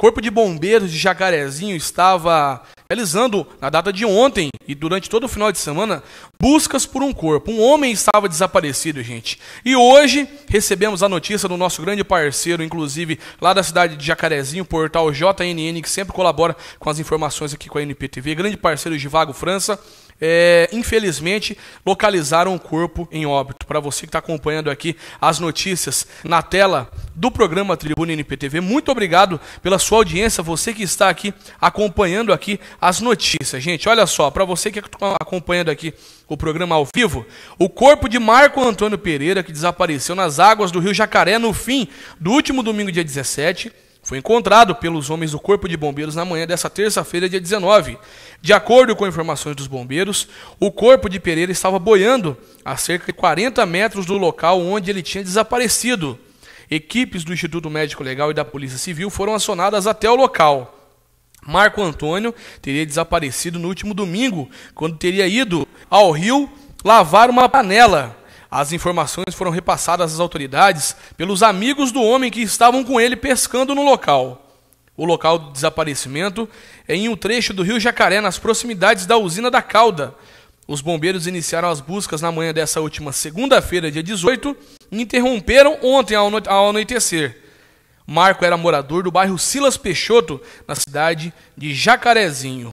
Corpo de Bombeiros de Jacarezinho estava realizando, na data de ontem e durante todo o final de semana, buscas por um corpo. Um homem estava desaparecido, gente. E hoje recebemos a notícia do nosso grande parceiro, inclusive lá da cidade de Jacarezinho, o portal JNN, que sempre colabora com as informações aqui com a NPTV. Grande parceiro de Vago França é, infelizmente, localizaram o corpo em óbito. Para você que está acompanhando aqui as notícias na tela do programa Tribuna NPTV, muito obrigado pela sua audiência, você que está aqui acompanhando aqui as notícias. Gente, olha só, para você que está acompanhando aqui o programa ao vivo, o corpo de Marco Antônio Pereira, que desapareceu nas águas do Rio Jacaré no fim do último domingo, dia 17, foi encontrado pelos homens do Corpo de Bombeiros na manhã dessa terça-feira, dia 19. De acordo com informações dos bombeiros, o corpo de Pereira estava boiando a cerca de 40 metros do local onde ele tinha desaparecido. Equipes do Instituto Médico Legal e da Polícia Civil foram acionadas até o local. Marco Antônio teria desaparecido no último domingo, quando teria ido ao rio lavar uma panela. As informações foram repassadas às autoridades pelos amigos do homem que estavam com ele pescando no local. O local do desaparecimento é em um trecho do rio Jacaré, nas proximidades da usina da Cauda. Os bombeiros iniciaram as buscas na manhã dessa última segunda-feira, dia 18, e interromperam ontem ao anoitecer. Marco era morador do bairro Silas Peixoto, na cidade de Jacarezinho.